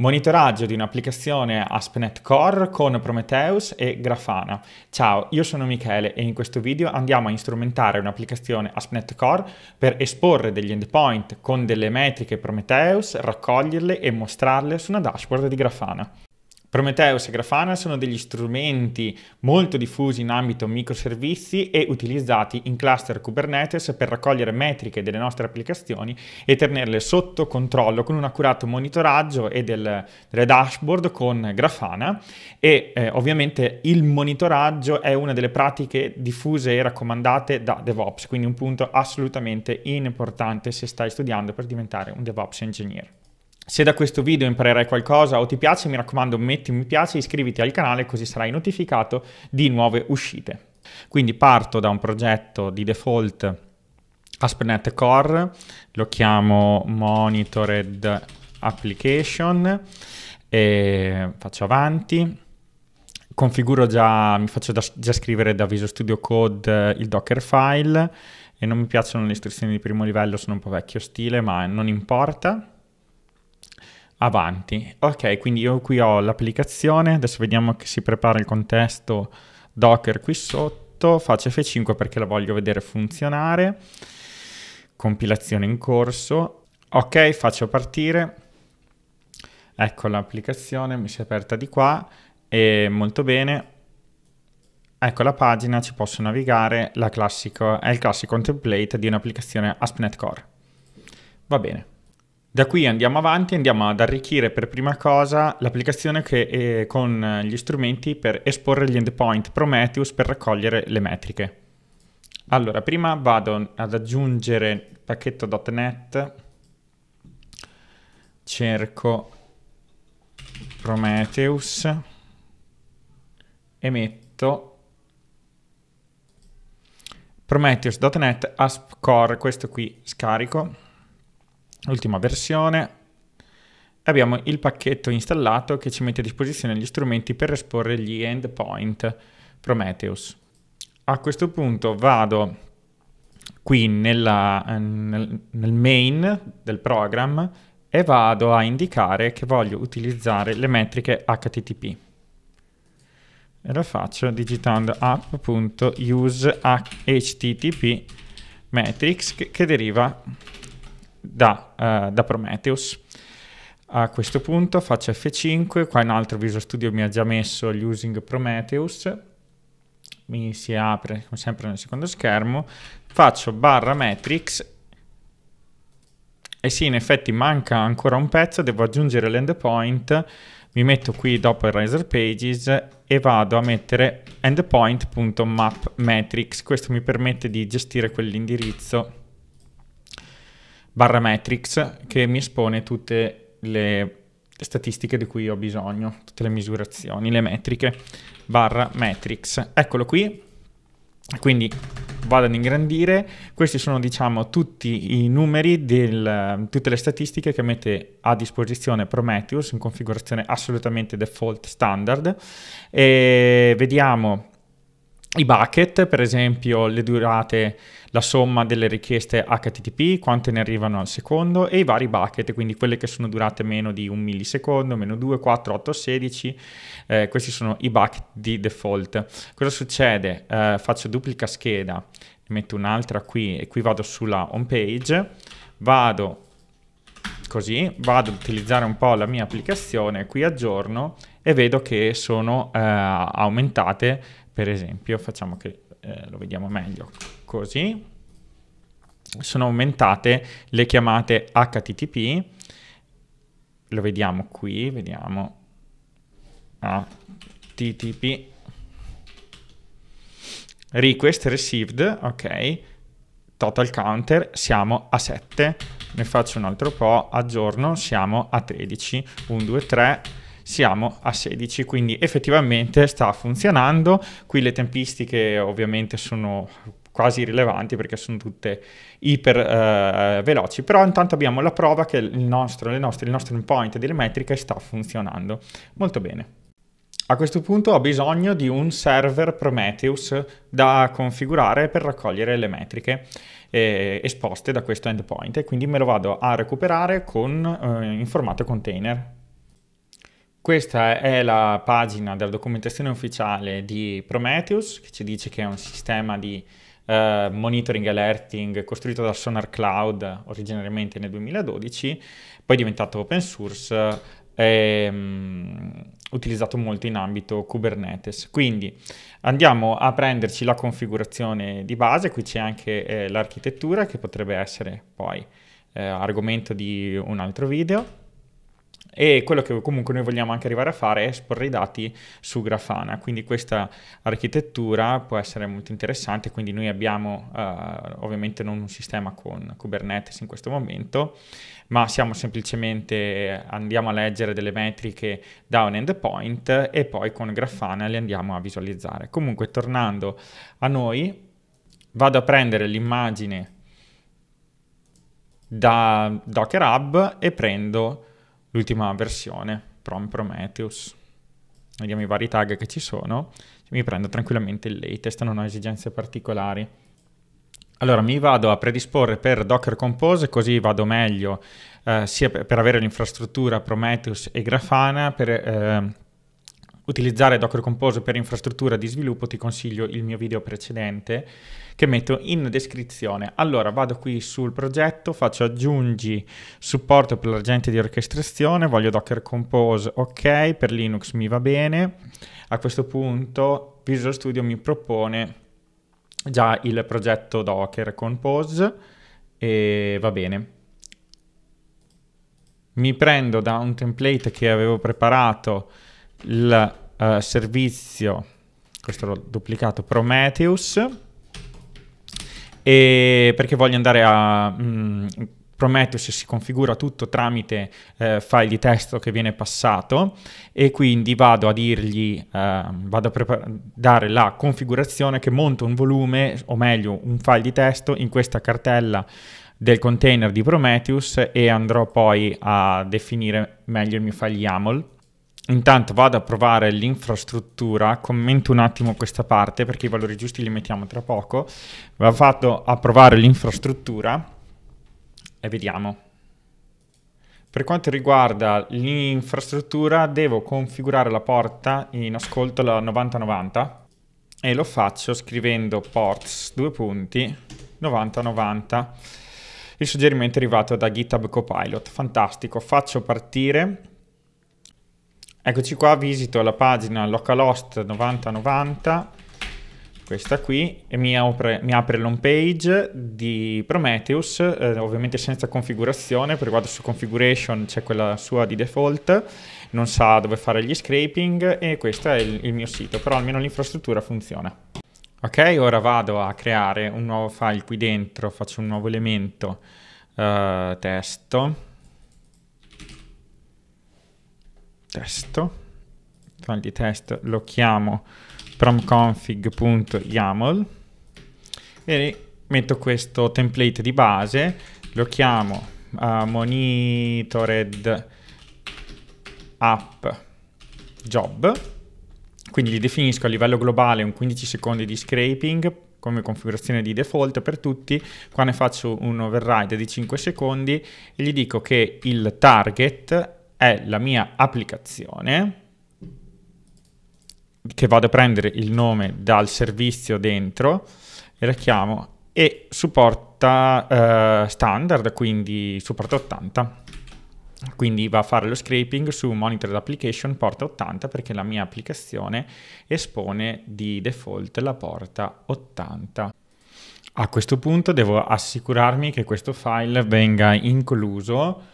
Monitoraggio di un'applicazione AspNet Core con Prometheus e Grafana. Ciao, io sono Michele e in questo video andiamo a strumentare un'applicazione AspNet Core per esporre degli endpoint con delle metriche Prometheus, raccoglierle e mostrarle su una dashboard di Grafana. Prometheus e Grafana sono degli strumenti molto diffusi in ambito microservizi e utilizzati in cluster Kubernetes per raccogliere metriche delle nostre applicazioni e tenerle sotto controllo con un accurato monitoraggio e del, delle dashboard con Grafana e eh, ovviamente il monitoraggio è una delle pratiche diffuse e raccomandate da DevOps, quindi un punto assolutamente importante se stai studiando per diventare un DevOps engineer. Se da questo video imparerai qualcosa o ti piace, mi raccomando metti un mi piace e iscriviti al canale così sarai notificato di nuove uscite. Quindi parto da un progetto di default AspNet Core, lo chiamo Monitored Application e faccio avanti. Configuro già, mi faccio da, già scrivere da Visual Studio Code eh, il Docker file e non mi piacciono le istruzioni di primo livello, sono un po' vecchio stile, ma non importa avanti. Ok, quindi io qui ho l'applicazione, adesso vediamo che si prepara il contesto Docker qui sotto, faccio F5 perché la voglio vedere funzionare, compilazione in corso, ok, faccio partire, ecco l'applicazione, mi si è aperta di qua, e molto bene, ecco la pagina, ci posso navigare, classico, è il classico template di un'applicazione AspNet Core. Va bene. Da qui andiamo avanti, e andiamo ad arricchire per prima cosa l'applicazione che, eh, con gli strumenti per esporre gli endpoint Prometheus per raccogliere le metriche. Allora, prima vado ad aggiungere pacchetto.net, cerco Prometheus e metto Prometheus.net ASP Core, questo qui scarico l'ultima versione, abbiamo il pacchetto installato che ci mette a disposizione gli strumenti per esporre gli endpoint Prometheus. A questo punto vado qui nella, eh, nel, nel main del programma e vado a indicare che voglio utilizzare le metriche HTTP. E lo faccio digitando app.use metrics che deriva da, uh, da Prometheus. A questo punto faccio F5, qua in altro Visual Studio mi ha già messo Using Prometheus, mi si apre come sempre nel secondo schermo, faccio barra matrix e sì in effetti manca ancora un pezzo, devo aggiungere l'endpoint, mi metto qui dopo il riser pages e vado a mettere endpoint.map questo mi permette di gestire quell'indirizzo barra matrix che mi espone tutte le statistiche di cui ho bisogno, tutte le misurazioni, le metriche, barra matrix. Eccolo qui, quindi vado ad ingrandire, questi sono diciamo tutti i numeri, del, tutte le statistiche che mette a disposizione Prometheus in configurazione assolutamente default standard e vediamo i bucket, per esempio, le durate, la somma delle richieste HTTP, quante ne arrivano al secondo e i vari bucket, quindi quelle che sono durate meno di un millisecondo, meno 2, 4, 8, 16, eh, questi sono i bucket di default. Cosa succede? Eh, faccio duplica scheda, ne metto un'altra qui e qui vado sulla home page, vado così, vado ad utilizzare un po' la mia applicazione, qui aggiorno e vedo che sono eh, aumentate per esempio, facciamo che eh, lo vediamo meglio così, sono aumentate le chiamate HTTP, lo vediamo qui, vediamo HTTP ah, request received, ok, total counter siamo a 7, ne faccio un altro po', aggiorno siamo a 13, 1, 2, 3, siamo a 16, quindi effettivamente sta funzionando. Qui le tempistiche ovviamente sono quasi irrilevanti perché sono tutte iper eh, veloci, però intanto abbiamo la prova che il nostro, nostre, il nostro endpoint delle metriche sta funzionando molto bene. A questo punto ho bisogno di un server Prometheus da configurare per raccogliere le metriche eh, esposte da questo endpoint e quindi me lo vado a recuperare con, eh, in formato container. Questa è la pagina della documentazione ufficiale di Prometheus che ci dice che è un sistema di eh, monitoring e alerting costruito da Sonar Cloud originariamente nel 2012, poi diventato open source eh, e um, utilizzato molto in ambito Kubernetes. Quindi andiamo a prenderci la configurazione di base, qui c'è anche eh, l'architettura che potrebbe essere poi eh, argomento di un altro video. E quello che comunque noi vogliamo anche arrivare a fare è esporre i dati su Grafana, quindi questa architettura può essere molto interessante, quindi noi abbiamo eh, ovviamente non un sistema con Kubernetes in questo momento, ma siamo semplicemente andiamo a leggere delle metriche da un endpoint e poi con Grafana le andiamo a visualizzare. Comunque tornando a noi, vado a prendere l'immagine da Docker Hub e prendo l'ultima versione, Prom Prometheus. Vediamo i vari tag che ci sono, mi prendo tranquillamente il latest, non ho esigenze particolari. Allora mi vado a predisporre per Docker Compose così vado meglio eh, sia per avere l'infrastruttura Prometheus e Grafana, per eh, utilizzare Docker Compose per infrastruttura di sviluppo ti consiglio il mio video precedente che metto in descrizione. Allora vado qui sul progetto, faccio aggiungi supporto per l'agente di orchestrazione, voglio Docker Compose, ok, per Linux mi va bene. A questo punto Visual Studio mi propone già il progetto Docker Compose e va bene. Mi prendo da un template che avevo preparato il uh, servizio, questo l'ho duplicato, Prometheus e perché voglio andare a... Mh, mm, Prometheus si configura tutto tramite eh, file di testo che viene passato e quindi vado a dirgli, eh, vado a prepar- dare la configurazione che monta un volume, o meglio un file di testo, in questa cartella del container di Prometheus e andrò poi a definire meglio il mio file YAML Intanto vado a provare l'infrastruttura, commento un attimo questa parte perché i valori giusti li mettiamo tra poco. Vado a provare l'infrastruttura e vediamo. Per quanto riguarda l'infrastruttura devo configurare la porta in ascolto la 9090 e lo faccio scrivendo ports 2 punti 9090. Il suggerimento è arrivato da GitHub Copilot, fantastico, faccio partire Eccoci qua, visito la pagina localhost 9090, questa qui, e mi apre, mi apre l'home page di Prometheus, eh, ovviamente senza configurazione, perché vado su configuration, c'è quella sua di default, non sa dove fare gli scraping e questo è il, il mio sito, però almeno l'infrastruttura funziona. Ok, ora vado a creare un nuovo file qui dentro, faccio un nuovo elemento eh, testo testo, togli test, lo chiamo promconfig.yaml e metto questo template di base, lo chiamo uh, monitored app job, quindi gli definisco a livello globale un 15 secondi di scraping come configurazione di default per tutti, qua ne faccio un override di 5 secondi e gli dico che il target è la mia applicazione che vado a prendere il nome dal servizio dentro e la chiamo e supporta eh, standard, quindi supporta 80. Quindi va a fare lo scraping su monitor application porta 80 perché la mia applicazione espone di default la porta 80. A questo punto devo assicurarmi che questo file venga incluso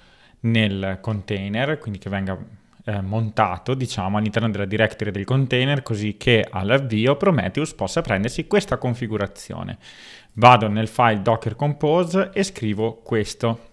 nel container, quindi che venga eh, montato diciamo all'interno della directory del container così che all'avvio Prometheus possa prendersi questa configurazione. Vado nel file docker compose e scrivo questo.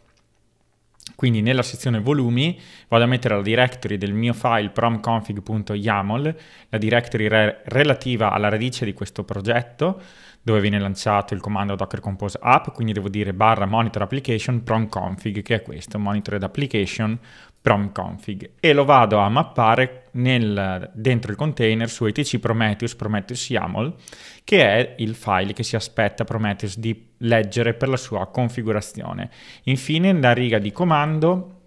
Quindi nella sezione volumi vado a mettere la directory del mio file promconfig.yaml, la directory re relativa alla radice di questo progetto, dove viene lanciato il comando Docker Compose App, quindi devo dire barra monitor application prom config, che è questo, monitor application prom config, e lo vado a mappare nel, dentro il container su etc prometheus prometheus YAML, che è il file che si aspetta prometheus di leggere per la sua configurazione. Infine, nella riga di comando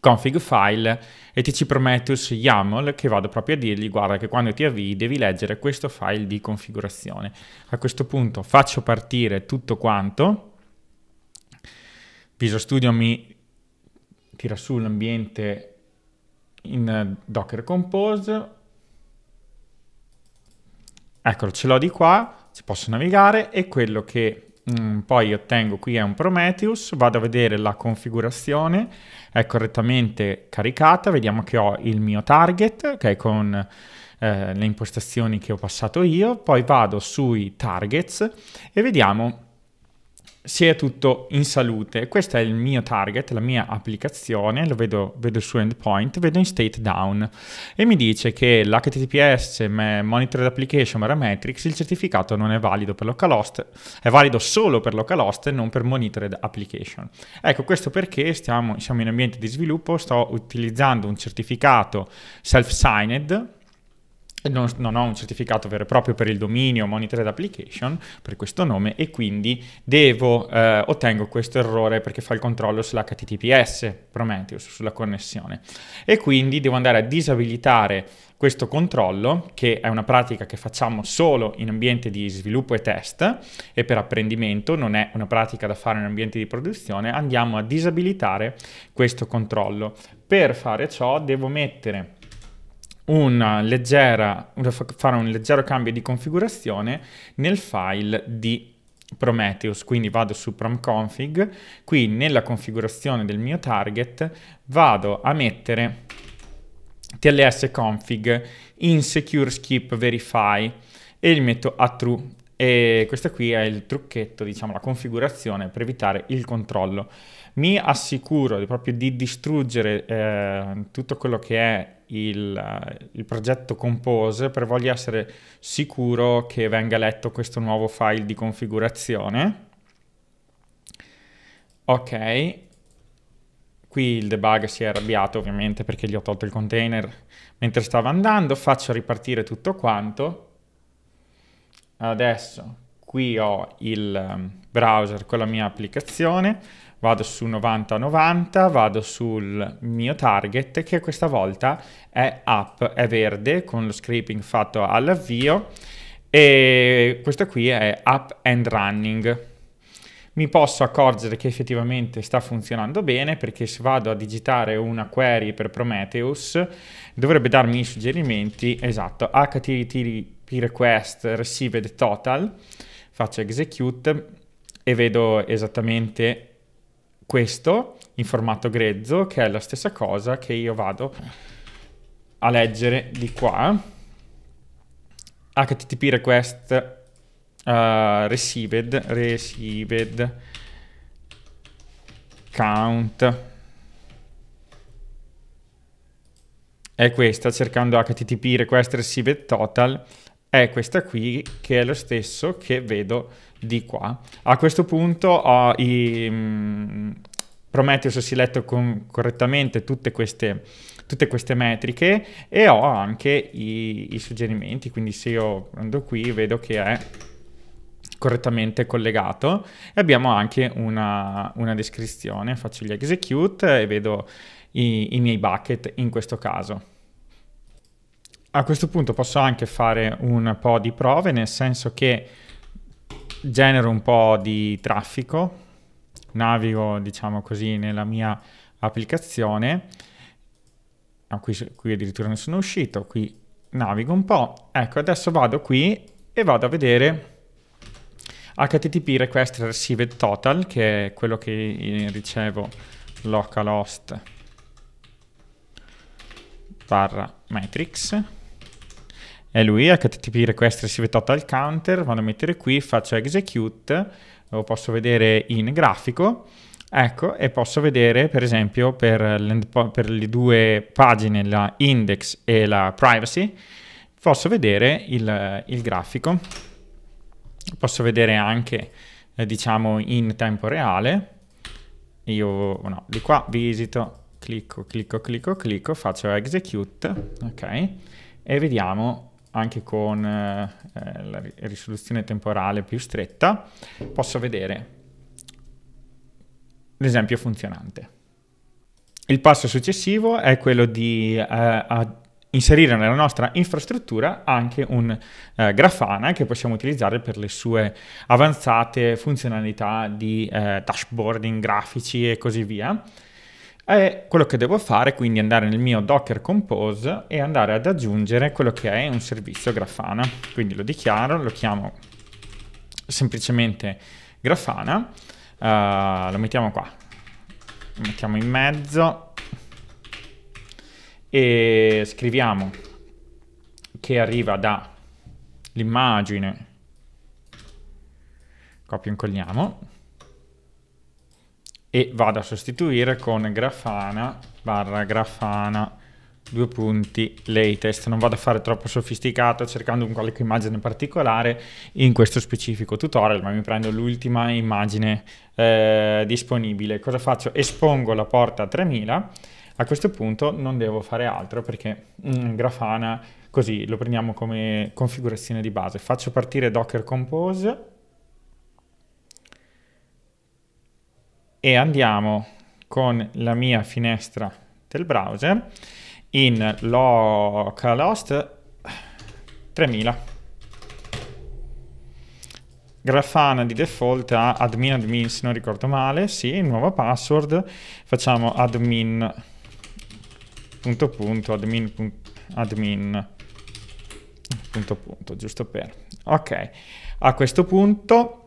config file e ti ci promette prometheus YAML che vado proprio a dirgli guarda che quando ti avvii devi leggere questo file di configurazione. A questo punto faccio partire tutto quanto, Visual Studio mi tira su l'ambiente in Docker Compose, eccolo ce l'ho di qua, ci posso navigare e quello che Mm, poi ottengo qui è un Prometheus, vado a vedere la configurazione, è correttamente caricata, vediamo che ho il mio target, che è con eh, le impostazioni che ho passato io, poi vado sui targets e vediamo se è tutto in salute. Questo è il mio target, la mia applicazione, lo vedo, vedo su endpoint, vedo in state down e mi dice che l'HTTPS Monitored Application Parametrics il certificato non è valido per localhost, è valido solo per localhost e non per Monitored Application. Ecco, questo perché stiamo, siamo in ambiente di sviluppo, sto utilizzando un certificato self-signed non, non, ho un certificato vero e proprio per il dominio monitored application per questo nome e quindi devo, eh, ottengo questo errore perché fa il controllo sull'HTTPS Prometheus, sulla connessione e quindi devo andare a disabilitare questo controllo che è una pratica che facciamo solo in ambiente di sviluppo e test e per apprendimento non è una pratica da fare in ambiente di produzione andiamo a disabilitare questo controllo per fare ciò devo mettere leggera, fare un leggero cambio di configurazione nel file di Prometheus, quindi vado su promconfig, qui nella configurazione del mio target vado a mettere tls config in secure skip verify e li metto a true e questo qui è il trucchetto, diciamo la configurazione per evitare il controllo mi assicuro di, proprio di distruggere eh, tutto quello che è il, eh, il, progetto Compose per voglio essere sicuro che venga letto questo nuovo file di configurazione. Ok, qui il debug si è arrabbiato ovviamente perché gli ho tolto il container mentre stava andando, faccio ripartire tutto quanto. Adesso qui ho il ehm, browser con la mia applicazione, vado su 90-90, vado sul mio target che questa volta è up, è verde con lo scraping fatto all'avvio e questo qui è up and running. Mi posso accorgere che effettivamente sta funzionando bene perché se vado a digitare una query per Prometheus dovrebbe darmi i suggerimenti, esatto, HTTP request received total, faccio execute e vedo esattamente questo in formato grezzo, che è la stessa cosa che io vado a leggere di qua, http request uh, received, received count è questa, cercando http request received total, è questa qui che è lo stesso che vedo di qua. A questo punto ho i, mm, Prometheus si seletto con, correttamente tutte queste, tutte queste, metriche e ho anche i, i suggerimenti, quindi se io prendo qui vedo che è correttamente collegato e abbiamo anche una, una, descrizione, faccio gli execute e vedo i, i, miei bucket in questo caso. A questo punto posso anche fare un po' di prove, nel senso che genero un po' di traffico, navigo diciamo così nella mia applicazione, ah, qui, qui addirittura ne sono uscito, qui navigo un po', ecco adesso vado qui e vado a vedere HTTP request received total, che è quello che ricevo localhost barra matrix è lui, HTTP request receive total counter, vado a mettere qui, faccio execute, lo posso vedere in grafico, ecco, e posso vedere per esempio per, per le due pagine, la index e la privacy, posso vedere il, il grafico, posso vedere anche eh, diciamo in tempo reale, io no, di qua visito, clicco, clicco, clicco, clicco, faccio execute, ok, e vediamo anche con eh, eh la risoluzione temporale più stretta, posso vedere l'esempio funzionante. Il passo successivo è quello di eh, inserire nella nostra infrastruttura anche un eh, grafana che possiamo utilizzare per le sue avanzate funzionalità di eh, dashboarding grafici e così via. E quello che devo fare quindi è andare nel mio Docker Compose e andare ad aggiungere quello che è un servizio Grafana. Quindi lo dichiaro, lo chiamo semplicemente Grafana, uh, lo mettiamo qua, lo mettiamo in mezzo e scriviamo che arriva da l'immagine, copio e incolliamo, e vado a sostituire con grafana barra grafana due punti latest non vado a fare troppo sofisticato cercando un qualche immagine particolare in questo specifico tutorial ma mi prendo l'ultima immagine eh, disponibile cosa faccio espongo la porta a 3000 a questo punto non devo fare altro perché mm, grafana così lo prendiamo come configurazione di base faccio partire docker compose e andiamo con la mia finestra del browser in localhost 3000. Grafana di default ha admin admin se non ricordo male, sì, nuova password, facciamo admin punto punto admin punto, admin punto punto, giusto per. Ok, a questo punto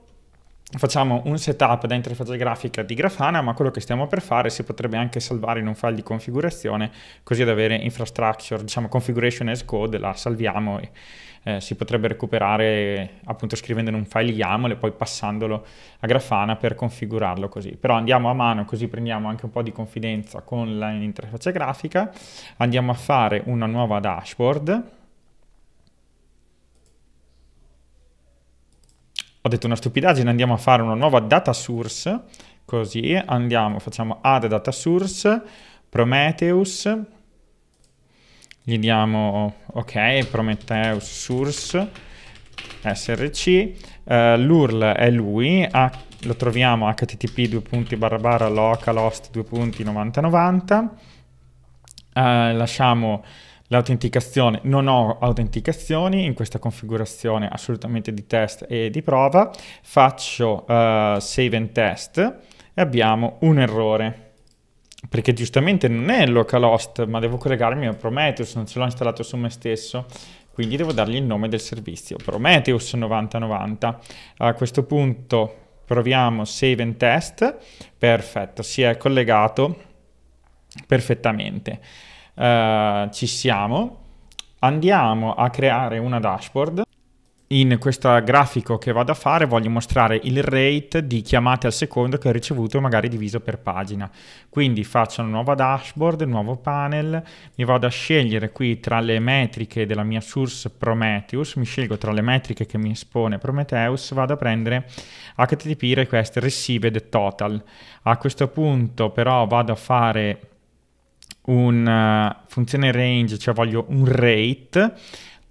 facciamo un setup da interfaccia grafica di Grafana, ma quello che stiamo per fare si potrebbe anche salvare in un file di configurazione, così ad avere infrastructure, diciamo configuration as code, la salviamo e eh, si potrebbe recuperare appunto scrivendo in un file YAML e poi passandolo a Grafana per configurarlo così. Però andiamo a mano, così prendiamo anche un po' di confidenza con l'interfaccia grafica, andiamo a fare una nuova dashboard, ho detto una stupidaggine, andiamo a fare una nuova data source, così andiamo, facciamo add data source, Prometheus, gli diamo, ok, Prometheus source, src, uh, eh, l'URL è lui, a, lo troviamo http localhost 2.9090, uh, eh, lasciamo l'autenticazione, non ho autenticazioni in questa configurazione assolutamente di test e di prova, faccio uh, save and test e abbiamo un errore perché giustamente non è localhost ma devo collegarmi a Prometheus, non ce l'ho installato su me stesso quindi devo dargli il nome del servizio, Prometheus 9090 a questo punto proviamo save and test perfetto, si è collegato perfettamente eh, ci siamo, andiamo a creare una dashboard. In questo grafico che vado a fare voglio mostrare il rate di chiamate al secondo che ho ricevuto magari diviso per pagina. Quindi faccio una nuova dashboard, nuovo panel, mi vado a scegliere qui tra le metriche della mia source Prometheus, mi scelgo tra le metriche che mi espone Prometheus, vado a prendere HTTP request received total. A questo punto però vado a fare una eh, funzione range, cioè voglio un rate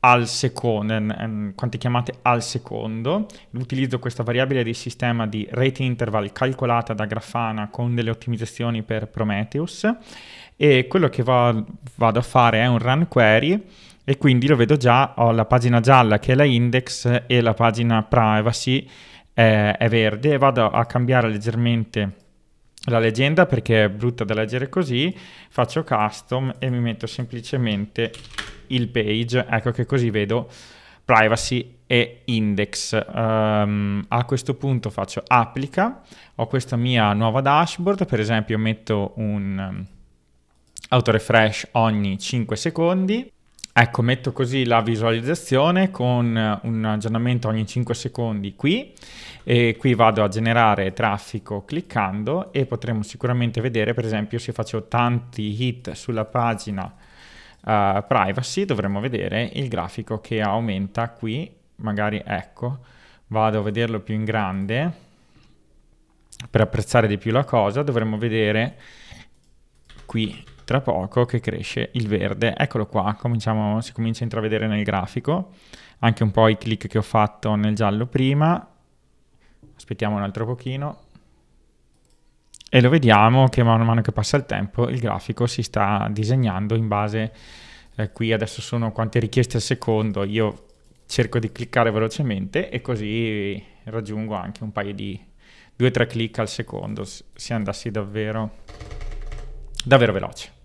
al secondo, quante chiamate al secondo. Utilizzo questa variabile di sistema di rate interval calcolata da Grafana con delle ottimizzazioni per Prometheus e quello che va, vado a fare è un run query e quindi lo vedo già, ho la pagina gialla che è la index e la pagina privacy eh, è verde e vado a cambiare leggermente la leggenda perché è brutta da leggere così, faccio custom e mi metto semplicemente il page, ecco che così vedo privacy e index. Um, a questo punto faccio applica, ho questa mia nuova dashboard, per esempio metto un um, refresh ogni 5 secondi Ecco, metto così la visualizzazione con eh, un aggiornamento ogni 5 secondi qui e qui vado a generare traffico cliccando e potremo sicuramente vedere, per esempio, se faccio tanti hit sulla pagina uh, privacy, dovremmo vedere il grafico che aumenta qui, magari ecco, vado a vederlo più in grande per apprezzare di più la cosa, dovremmo vedere qui tra poco che cresce il verde. Eccolo qua, cominciamo, si comincia a intravedere nel grafico, anche un po' i click che ho fatto nel giallo prima. Aspettiamo un altro pochino. E lo vediamo che man mano che passa il tempo il grafico si sta disegnando in base... Eh, qui adesso sono quante richieste al secondo, io cerco di cliccare velocemente e così raggiungo anche un paio di 2-3 clic al secondo se andassi davvero davvero veloce.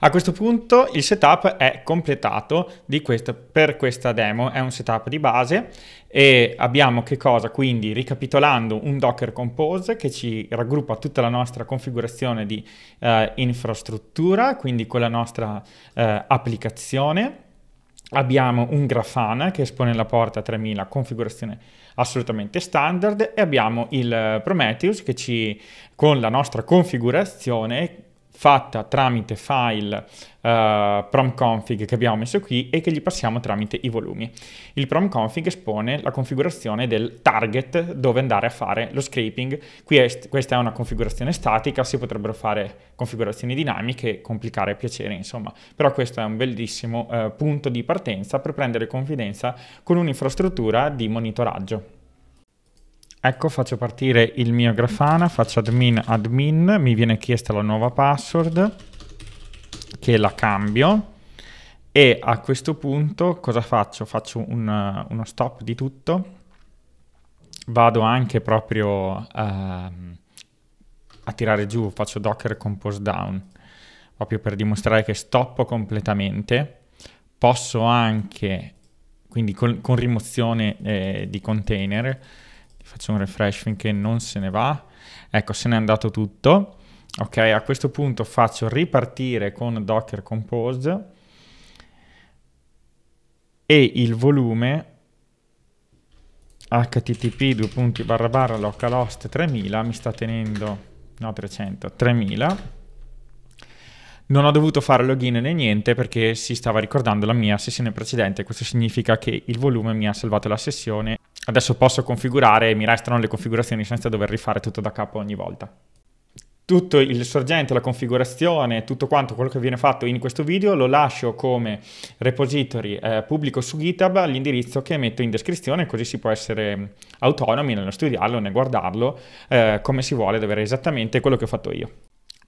A questo punto il setup è completato questa, per questa demo, è un setup di base e abbiamo che cosa? Quindi ricapitolando un Docker Compose che ci raggruppa tutta la nostra configurazione di eh, infrastruttura, quindi con la nostra eh, applicazione. Abbiamo un Grafana che espone la porta 3000, configurazione assolutamente standard, e abbiamo il eh, Prometheus che ci, con la nostra configurazione fatta tramite file uh, prom che abbiamo messo qui e che gli passiamo tramite i volumi. Il prom.config espone la configurazione del target dove andare a fare lo scraping. È, questa è una configurazione statica, si potrebbero fare configurazioni dinamiche, complicare a piacere, insomma. Però questo è un bellissimo uh, punto di partenza per prendere confidenza con un'infrastruttura di monitoraggio. Ecco, faccio partire il mio Grafana, faccio admin admin, mi viene chiesta la nuova password, che la cambio, e a questo punto cosa faccio? Faccio un, eh, uno stop di tutto, vado anche proprio ehm, a tirare giù, faccio docker compose down, proprio per dimostrare che stoppo completamente, posso anche, quindi con, con rimozione eh, di container, faccio un refresh finché non se ne va, ecco se n'è andato tutto, ok a questo punto faccio ripartire con Docker Compose e il volume http 2 barra barra localhost 3000 mi sta tenendo no 300 3000 non ho dovuto fare login né niente perché si stava ricordando la mia sessione precedente questo significa che il volume mi ha salvato la sessione Adesso posso configurare e mi restano le configurazioni senza dover rifare tutto da capo ogni volta. Tutto il sorgente, la configurazione, tutto quanto quello che viene fatto in questo video lo lascio come repository eh, pubblico su GitHub all'indirizzo che metto in descrizione così si può essere mm, autonomi nello studiarlo, nel guardarlo eh, come si vuole, ed avere esattamente quello che ho fatto io.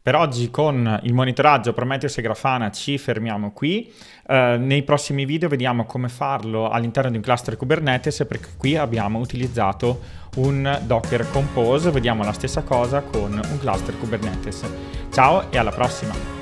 Per oggi con il monitoraggio Prometheus e Grafana ci fermiamo qui, eh, nei prossimi video vediamo come farlo all'interno di un cluster Kubernetes perché qui abbiamo utilizzato un Docker Compose, vediamo la stessa cosa con un cluster Kubernetes. Ciao e alla prossima!